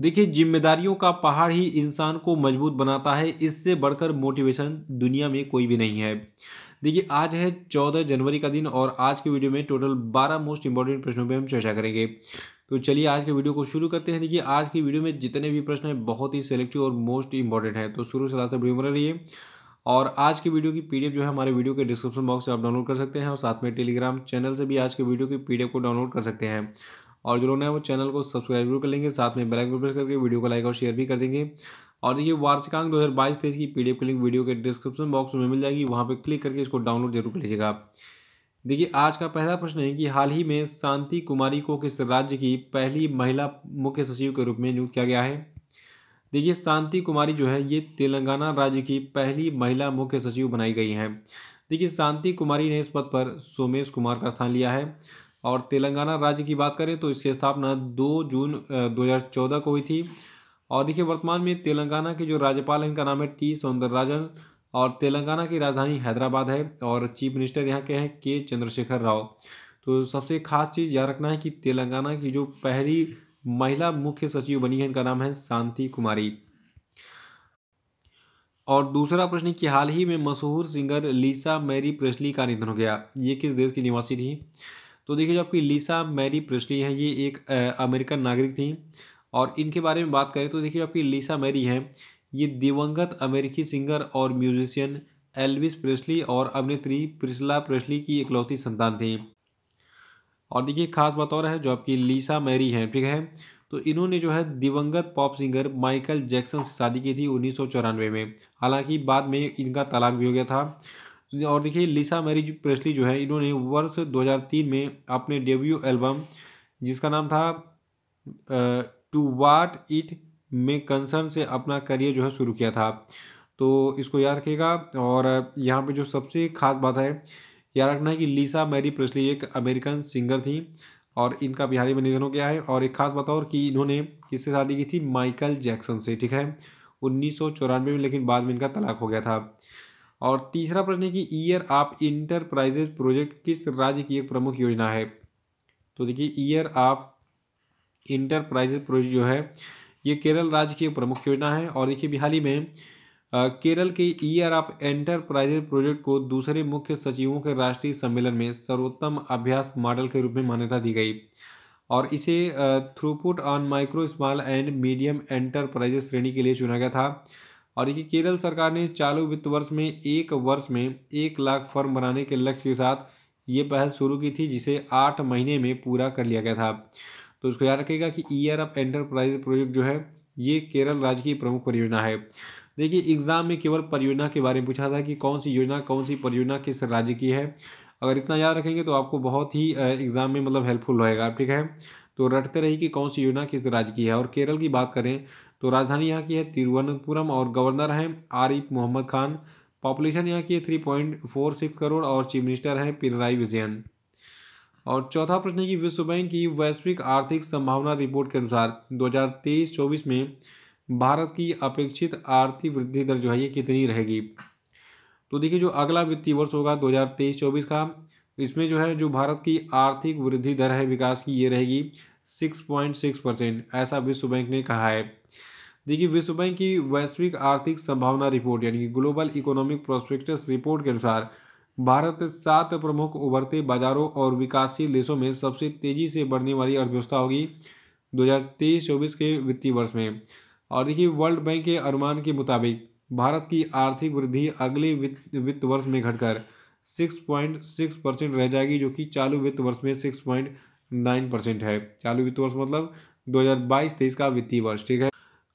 देखिए जिम्मेदारियों का पहाड़ ही इंसान को मजबूत बनाता है इससे बढ़कर मोटिवेशन दुनिया में कोई भी नहीं है देखिए आज है चौदह जनवरी का दिन और आज के वीडियो में टोटल बारह मोस्ट इंपॉर्टेंट प्रश्नों पर हम चर्चा करेंगे तो चलिए आज के वीडियो को शुरू करते हैं देखिए आज की वीडियो में जितने भी प्रश्न हैं बहुत ही सेलेक्टिव और मोस्ट इंपॉर्टेंट है तो शुरू से लास्ट वीडियो बना रहिए और आज की वीडियो की पीडीएफ जो है हमारे वीडियो के डिस्क्रिप्शन बॉक्स से आप डाउनलोड कर सकते हैं और साथ में टेलीग्राम चैनल से भी आज के वीडियो की पीडीएफ को डाउनलोड कर सकते हैं और जो लोग हैं वो चैनल को सब्सक्राइब जरूर कर लेंगे साथ में बेलाइक प्रेस करके वीडियो को लाइक और शेयर भी कर देंगे और देखिए वार्षिकांक दो हज़ार बाईस तेईस की पीडीएफ की लिंक वीडियो के डिस्क्रिप्शन बॉक्स में मिल जाएगी वहाँ पर क्लिक करके इसको डाउनलोड जरूर कर लीजिएगा देखिए आज का पहला प्रश्न है कि हाल ही में शांति कुमारी को किस राज्य की पहली महिला मुख्य सचिव के रूप में नियुक्त किया गया है देखिए शांति कुमारी जो है ये तेलंगाना राज्य की पहली महिला मुख्य सचिव बनाई गई हैं देखिए शांति कुमारी ने इस पद पर सोमेश कुमार का स्थान लिया है और तेलंगाना राज्य की बात करें तो इसकी स्थापना दो जून 2014 को हुई थी और देखिए वर्तमान में तेलंगाना के जो राज्यपाल हैं इनका नाम है टी सौंदरराजन और तेलंगाना की राजधानी हैदराबाद है और चीफ मिनिस्टर यहाँ के हैं के चंद्रशेखर राव तो सबसे खास चीज़ याद रखना है कि तेलंगाना की जो पहली महिला मुख्य सचिव बनी है इनका नाम है शांति कुमारी और दूसरा प्रश्न कि हाल ही में मशहूर सिंगर लीसा मैरी प्रेस्ली का निधन हो गया ये किस देश की निवासी थी तो देखिए जो आपकी लिसा मैरी प्रेस्ली है ये एक अमेरिकन नागरिक थी और इनके बारे में बात करें तो देखिए जो आपकी लिसा मैरी है ये दिवंगत अमेरिकी सिंगर और म्यूजिशियन एल्विस प्रेस्ली और अभिनेत्री प्रिस्ला प्रेस्ली की इकलौती संतान थी और देखिए खास बात और है जो आपकी लीसा मैरी है ठीक है तो इन्होंने जो है दिवंगत पॉप सिंगर माइकल जैक्सन से शादी की थी उन्नीस में हालांकि बाद में इनका तलाक भी हो गया था और देखिए लिसा मैरिज प्रेस्ली जो है इन्होंने वर्ष 2003 में अपने डेब्यू एल्बम जिसका नाम था to what it may concern से अपना करियर जो है शुरू किया था तो इसको याद रखिएगा और यहाँ पे जो सबसे खास बात है याद रखना है कि लिसा मैरी प्रेस्ली एक अमेरिकन सिंगर थी और इनका बिहारी में निधन हो गया है और एक खास बात और कि इन्होंने किससे शादी की थी माइकल जैक्सन से ठीक है उन्नीस में लेकिन बाद में इनका तलाक हो गया था और तीसरा प्रश्न है कि ईयर ऑफ इंटरप्राइजेज प्रोजेक्ट किस राज्य की एक प्रमुख योजना है तो देखिए ईयर ऑफ इंटरप्राइजेज प्रोजेक्ट जो है ये केरल राज्य की एक प्रमुख योजना है और देखिए बिहाली में केरल के ईयर ऑफ एंटरप्राइजेज प्रोजेक्ट को दूसरे मुख्य सचिवों के राष्ट्रीय सम्मेलन में सर्वोत्तम अभ्यास मॉडल के रूप में मान्यता दी गई और इसे throughput on micro small and medium enterprises श्रेणी के लिए चुना गया था और देखिए केरल सरकार ने चालू वित्त वर्ष में एक वर्ष में एक लाख फर्म बनाने के लक्ष्य के साथ ये पहल शुरू की थी जिसे आठ महीने में पूरा कर लिया गया था तो उसको याद रखेगा कि ईयर ऑफ एंटरप्राइज प्रोजेक्ट जो है ये केरल राज्य की प्रमुख परियोजना है देखिए एग्जाम में केवल परियोजना के बारे में पूछा था कि कौन सी योजना कौन सी परियोजना किस राज्य की है अगर इतना याद रखेंगे तो आपको बहुत ही एग्जाम में मतलब हेल्पफुल रहेगा ठीक है तो रटते रहिए कि कौन सी योजना किस राज्य की है और केरल की बात करें तो राजधानी यहाँ की है तिरुवनंतपुरम और गवर्नर हैं आरिफ मोहम्मद खान पॉपुलेशन यहाँ की है three point four six crore और चीफ मिनिस्टर हैं पिनराई विजयन और चौथा प्रश्न है कि विश्व बैंक की वैश्विक आर्थिक संभावना रिपोर्ट के अनुसार 2023-24 में भारत की अपेक्षित आर्थिक वृद्धि दर जो है ये कितनी रहेगी तो देखिए जो अगला वित्तीय वर्ष होगा 2023-24 का इसमें जो है जो भारत की आर्थिक वृद्धि दर है विकास की ये रहेगी सिक्स परसेंट ऐसा विश्व बैंक ने कहा है देखिए विश्व बैंक की वैश्विक आर्थिक संभावना रिपोर्ट यानी कि ग्लोबल इकोनॉमिक प्रोस्पेक्टस रिपोर्ट के अनुसार भारत सात प्रमुख उभरते बाजारों और विकासशील देशों में सबसे तेजी से बढ़ने वाली अर्थव्यवस्था होगी 2023-24 के वित्तीय वर्ष में और देखिए वर्ल्ड बैंक के अनुमान के मुताबिक भारत की आर्थिक वृद्धि अगले वित्त वर्ष में घटकर 6.6 परसेंट रह जाएगी जो कि चालू वित्त वर्ष में 6.9 परसेंट है चालू वित्त वर्ष मतलब 2022-23 का वित्तीय वर्ष ठीक है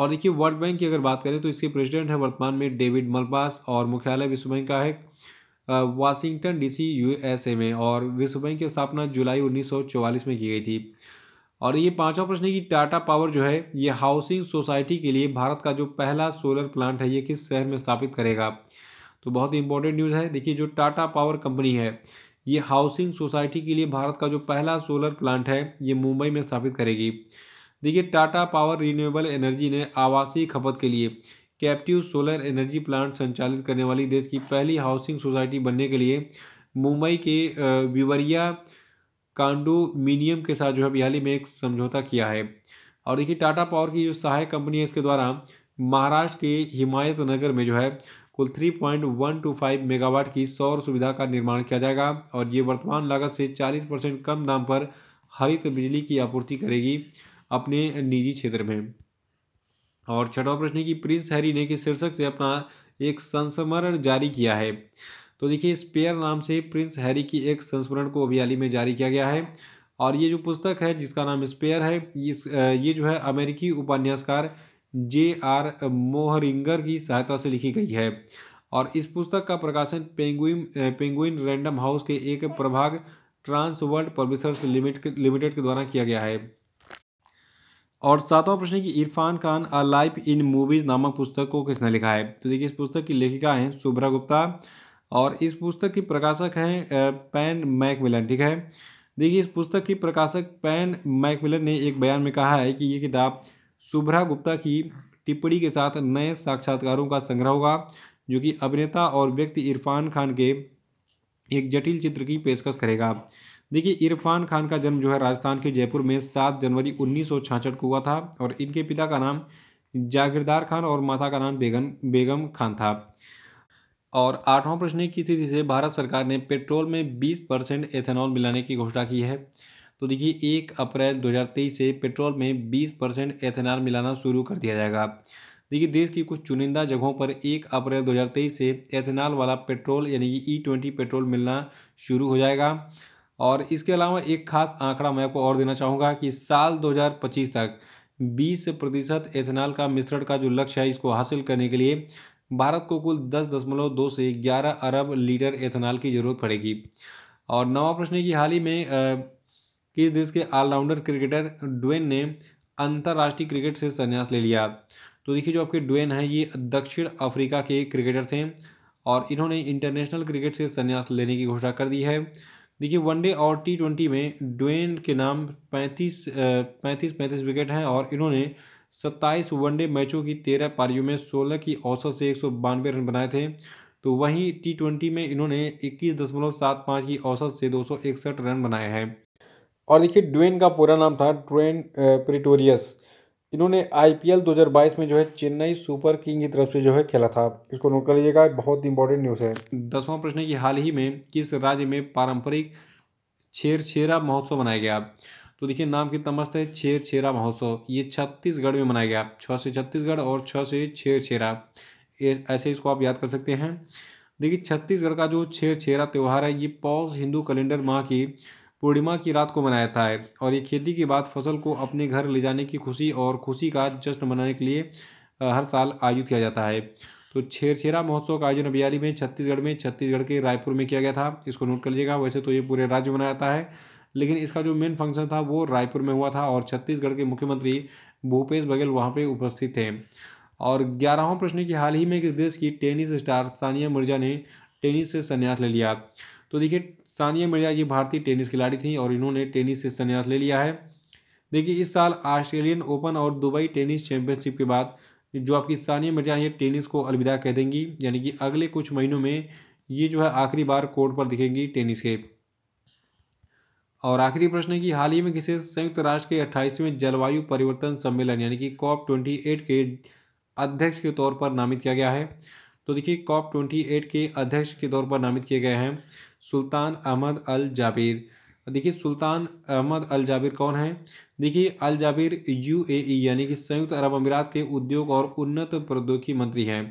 और देखिए वर्ल्ड बैंक की अगर बात करें तो इसके प्रेसिडेंट है वर्तमान में डेविड मलबास और मुख्यालय विश्व बैंक का है वाशिंगटन डीसी यूएसए में और विश्व बैंक की स्थापना जुलाई 1944 में की गई थी और ये पांचवा प्रश्न है कि टाटा पावर जो है ये हाउसिंग सोसाइटी के लिए भारत का जो पहला सोलर प्लांट है ये किस शहर में स्थापित करेगा तो बहुत ही इंपॉर्टेंट न्यूज़ है देखिए जो टाटा पावर कंपनी है ये हाउसिंग सोसाइटी के लिए भारत का जो पहला सोलर प्लांट है ये मुंबई में स्थापित करेगी देखिए टाटा पावर रिन्यूएबल एनर्जी ने आवासीय खपत के लिए कैप्टिव सोलर एनर्जी प्लांट संचालित करने वाली देश की पहली हाउसिंग सोसाइटी बनने के लिए मुंबई के विवरिया कांडोमिनियम के साथ जो है बिहाली में एक समझौता किया है और देखिए टाटा पावर की जो सहायक कंपनी है इसके द्वारा महाराष्ट्र के हिमायत नगर में जो है कुल 3.125 मेगावाट की सौर सुविधा का निर्माण किया जाएगा और ये वर्तमान लागत से 40 परसेंट कम दाम पर हरित बिजली की आपूर्ति करेगी अपने निजी क्षेत्र में और छठा प्रश्न है कि प्रिंस हैरी ने किस शीर्षक से अपना एक संस्मरण जारी किया है तो देखिए स्पेयर नाम से प्रिंस हैरी की एक संस्मरण को अभियाली में जारी किया गया है और ये जो पुस्तक है जिसका नाम स्पेयर है इस ये जो है अमेरिकी उपन्यासकार जे आर मोहरिंगर की सहायता से लिखी गई है और इस पुस्तक का प्रकाशन पेंगुइन पेंगुइन रैंडम हाउस के एक प्रभाग ट्रांस वर्ल्ड पब्लिशर्स लिमिटेड के द्वारा किया गया है और सातवां प्रश्न है कि Irfan Khan a life in movies नामक पुस्तक को किसने लिखा है तो देखिए इस पुस्तक की लेखिका हैं शुभ्रा गुप्ता और इस पुस्तक की प्रकाशक हैं पैन मैकमिलन ठीक है देखिए इस पुस्तक की प्रकाशक पैन मैकमिलन ने एक बयान में कहा है कि ये किताब शुभ्रा गुप्ता की टिप्पणी के साथ नए साक्षात्कारों का संग्रह होगा जो कि अभिनेता और व्यक्ति इरफान खान के एक जटिल चित्र की पेशकश करेगा देखिए इरफान खान का जन्म जो है राजस्थान के जयपुर में सात जनवरी उन्नीस को हुआ था और इनके पिता का नाम जागीरदार खान और माता का नाम बेगम बेगम खान था और आठवां प्रश्न की स्थिति से भारत सरकार ने पेट्रोल में 20 परसेंट एथेनॉल मिलाने की घोषणा की है तो देखिए एक अप्रैल 2023 से पेट्रोल में 20 परसेंट एथेनॉल मिलाना शुरू कर दिया जाएगा देखिए देश की कुछ चुनिंदा जगहों पर एक अप्रैल 2023 से एथेनॉल वाला पेट्रोल यानी कि ई e ट्वेंटी पेट्रोल मिलना शुरू हो जाएगा और इसके अलावा एक खास आंकड़ा मैं आपको और देना चाहूँगा कि साल 2025 तक 20 प्रतिशत एथेनॉल का मिश्रण का जो लक्ष्य है इसको हासिल करने के लिए भारत को कुल दस दशमलव दो से ग्यारह अरब लीटर एथेनॉल की जरूरत पड़ेगी और नवा प्रश्न है कि हाल ही में किस देश के ऑलराउंडर क्रिकेटर ड्वेन ने अंतर्राष्ट्रीय क्रिकेट से संन्यास ले लिया तो देखिए जो आपके ड्वेन हैं ये दक्षिण अफ्रीका के क्रिकेटर थे और इन्होंने इंटरनेशनल क्रिकेट से संन्यास लेने की घोषणा कर दी है देखिए वनडे और टी ट्वेंटी में ड्वेन के नाम पैंतीस पैंतीस पैंतीस विकेट हैं और इन्होंने सत्ताईस वनडे मैचों की तेरह पारियों में सोलह की औसत से एक सौ बानवे रन बनाए थे तो वहीं टी ट्वेंटी में इन्होंने इक्कीस दशमलव सात पाँच की औसत से दो सौ इकसठ रन बनाए हैं और देखिए ड्वेन का पूरा नाम था ड्वेन प्रिटोरियस इन्होंने आईपीएल 2022 में जो है चेन्नई सुपर किंग की तरफ से जो है खेला था इसको नोट कर लीजिएगा बहुत इंपॉर्टेंट न्यूज़ है दसवां प्रश्न है कि हाल ही में किस राज्य में पारंपरिक छेर छेरा महोत्सव मनाया गया तो देखिए नाम कितना मस्त है छेर छेरा महोत्सव ये छत्तीसगढ़ में मनाया गया छः से छत्तीसगढ़ और छः से छेर छेरा ऐसे इसको आप याद कर सकते हैं देखिए छत्तीसगढ़ का जो छेर छेरा त्यौहार है ये पौष हिंदू कैलेंडर माह की पूर्णिमा की रात को मनाया जाता है और ये खेती के बाद फसल को अपने घर ले जाने की खुशी और खुशी का जश्न मनाने के लिए हर साल आयोजित किया जाता है तो छेरछेरा महोत्सव का आयोजन बिहारी में छत्तीसगढ़ में छत्तीसगढ़ के रायपुर में किया गया था इसको नोट कर लीजिएगा वैसे तो ये पूरे राज्य में मनाया जाता है लेकिन इसका जो मेन फंक्शन था वो रायपुर में हुआ था और छत्तीसगढ़ के मुख्यमंत्री भूपेश बघेल वहाँ पर उपस्थित थे और ग्यारहवा प्रश्न की हाल ही में किस देश की टेनिस स्टार सानिया मिर्जा ने टेनिस से संन्यास ले लिया तो देखिए सानिया मिर्जा ये भारतीय टेनिस खिलाड़ी थी और इन्होंने टेनिस से संन्यास ले लिया है देखिए इस साल ऑस्ट्रेलियन ओपन और दुबई टेनिस चैंपियनशिप के बाद जो आपकी सानिया मिर्जा ये टेनिस को अलविदा कह देंगी यानी कि अगले कुछ महीनों में ये जो है आखिरी बार कोर्ट पर दिखेंगी टेनिस के और आखिरी प्रश्न है कि हाल ही में किसे संयुक्त राष्ट्र के अट्ठाईसवें जलवायु परिवर्तन सम्मेलन यानी कि कॉप ट्वेंटी एट के अध्यक्ष के तौर पर नामित किया गया है तो देखिए कॉप ट्वेंटी एट के अध्यक्ष के तौर पर नामित किए गए हैं सुल्तान अहमद अल जाबिर देखिए सुल्तान अहमद अल जाबिर कौन है देखिए अल जाबिर यू यानी कि संयुक्त अरब अमीरात के उद्योग और उन्नत प्रौद्योगिकी मंत्री हैं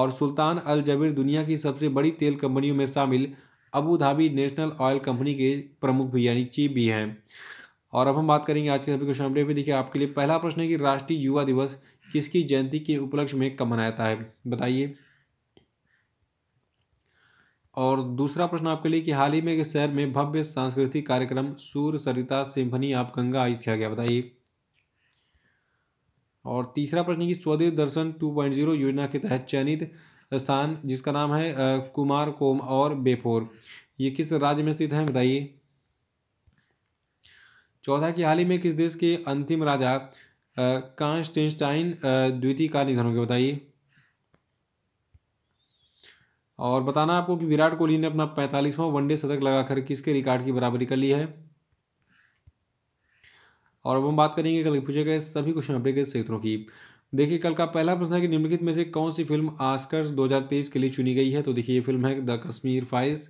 और सुल्तान अल जाबिर दुनिया की सबसे बड़ी तेल कंपनियों में शामिल Abu Dhabi national oil company के प्रमुख भी यानी चीफ भी हैं और अब हम बात करेंगे आज के सभी क्वेश्चन अपडेट में देखिए आपके लिए पहला प्रश्न है कि राष्ट्रीय युवा दिवस किसकी जयंती के उपलक्ष्य में कब मनाया जाता है बताइए और दूसरा प्रश्न आपके लिए कि हाल ही में के शहर में भव्य सांस्कृतिक कार्यक्रम सूर्य सरिता सिंफनी आप गंगा आयोजित किया गया बताइए और तीसरा प्रश्न की स्वदेश दर्शन 2.0 योजना के तहत चयनित स्थान जिसका नाम है कुमार कोम और बेफोर ये किस राज्य में स्थित है बताइए चौथा कि हाल ही में किस देश के अंतिम राजा कांस्टेंस्टाइन द्वितीय का निधन हो गया बताइए और बताना आपको कि विराट कोहली ने अपना पैंतालीसवां वनडे शतक लगाकर किसके रिकॉर्ड की बराबरी कर ली है और अब हम बात करेंगे कल पूछे गए सभी क्वेश्चन अपने क्षेत्रों की देखिए कल का पहला प्रश्न है कि निम्नलिखित में से कौन सी फिल्म आस्कर 2023 के लिए चुनी गई है तो देखिए ये फिल्म है द कश्मीर फाइल्स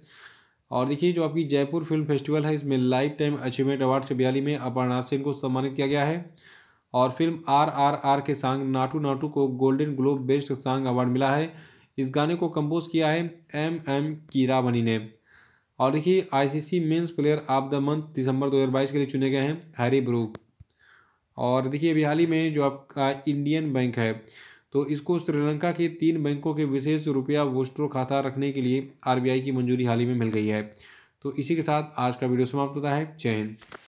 और देखिए जो आपकी जयपुर फिल्म फेस्टिवल है इसमें लाइफ टाइम अचीवमेंट अवार्ड से बयाली में अपर्णा सिंह को सम्मानित किया गया है और फिल्म आर आर आर के सांग नाटू नाटू को golden globe best song award मिला है इस गाने को कंपोज किया है एम एम कीरावनी ने और देखिए ICC men's player of the month December 2022 के लिए चुने गए हैं हैरी ब्रूक और देखिए अभी हाल ही में जो आपका इंडियन बैंक है तो इसको श्रीलंका के तीन बैंकों के विशेष रुपया वोस्ट्रो खाता रखने के लिए आरबीआई की मंजूरी हाल ही में मिल गई है तो इसी के साथ आज का वीडियो समाप्त होता है जय हिंद